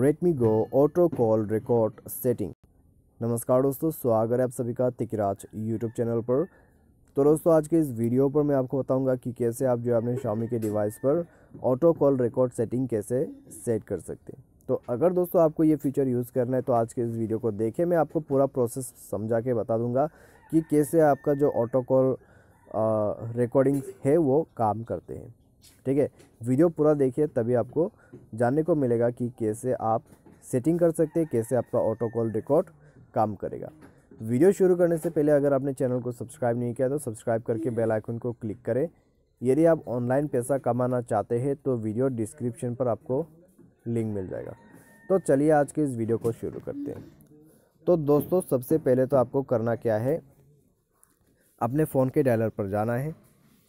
Redmi go auto call record setting नमस्कार दोस्तों स्वागत है आप सभी का तिकराज यूट्यूब चैनल पर तो दोस्तों आज के इस वीडियो पर मैं आपको बताऊंगा कि कैसे आप जो है अपने शामी के डिवाइस पर ऑटो कॉल रिकॉर्ड सेटिंग कैसे सेट कर सकते हैं तो अगर दोस्तों आपको ये फीचर यूज़ करना है तो आज के इस वीडियो को देखें मैं आपको पूरा प्रोसेस समझा के बता दूंगा कि कैसे आपका जो ऑटो कॉल रिकॉर्डिंग है वो काम करते हैं ठीक है वीडियो पूरा देखिए तभी आपको जानने को मिलेगा कि कैसे आप सेटिंग कर सकते हैं कैसे आपका ऑटो कॉल रिकॉर्ड काम करेगा वीडियो शुरू करने से पहले अगर आपने चैनल को सब्सक्राइब नहीं किया तो सब्सक्राइब करके बेल आइकन को क्लिक करें यदि आप ऑनलाइन पैसा कमाना चाहते हैं तो वीडियो डिस्क्रिप्शन पर आपको लिंक मिल जाएगा तो चलिए आज के इस वीडियो को शुरू करते हैं तो दोस्तों सबसे पहले तो आपको करना क्या है अपने फ़ोन के डायलर पर जाना है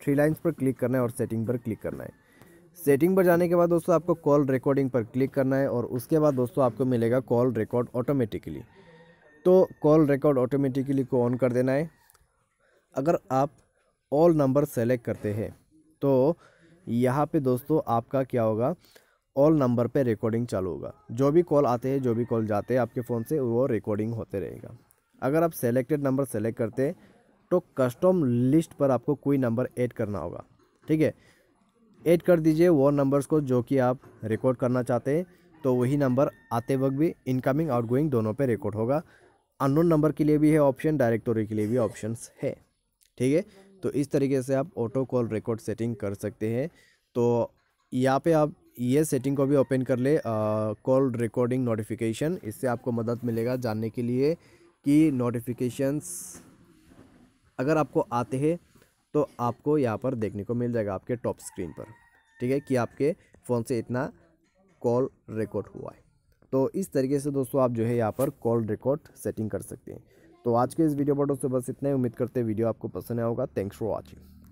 थ्री लाइन्स पर क्लिक करना है और सेटिंग पर क्लिक करना है सेटिंग पर जाने के बाद दोस्तों आपको कॉल रिकॉर्डिंग पर क्लिक करना है और उसके बाद दोस्तों आपको मिलेगा कॉल रिकॉर्ड ऑटोमेटिकली तो कॉल रिकॉर्ड ऑटोमेटिकली को ऑन कर देना है अगर आप ऑल नंबर सेलेक्ट करते हैं तो यहाँ पे दोस्तों आपका क्या होगा ऑल नंबर पे रिकॉर्डिंग चालू होगा जो भी कॉल आते हैं जो भी कॉल जाते हैं आपके फ़ोन से वो रिकॉर्डिंग होते रहेगा अगर आप सेलेक्टेड नंबर सेलेक्ट करते हैं तो कस्टम लिस्ट पर आपको कोई नंबर ऐड करना होगा ठीक है ऐड कर दीजिए वो नंबर्स को जो कि आप रिकॉर्ड करना चाहते हैं तो वही नंबर आते वक्त भी इनकमिंग आउटगोइंग दोनों पे रिकॉर्ड होगा अननोन नंबर के लिए भी है ऑप्शन डायरेक्टोरी के लिए भी ऑप्शंस है ठीक है तो इस तरीके से आप ऑटो कॉल रिकॉर्ड सेटिंग कर सकते हैं तो यहाँ पे आप ये सेटिंग को भी ओपन कर ले कॉल रिकॉर्डिंग नोटिफिकेशन इससे आपको मदद मिलेगा जानने के लिए कि नोटिफिकेशंस अगर आपको आते हैं तो आपको यहाँ पर देखने को मिल जाएगा आपके टॉप स्क्रीन पर ठीक है कि आपके फ़ोन से इतना कॉल रिकॉर्ड हुआ है तो इस तरीके से दोस्तों आप जो है यहाँ पर कॉल रिकॉर्ड सेटिंग कर सकते हैं तो आज के इस वीडियो पर दोस्तों बस इतना ही उम्मीद करते हैं वीडियो आपको पसंद आया होगा थैंक्स फॉर वॉचिंग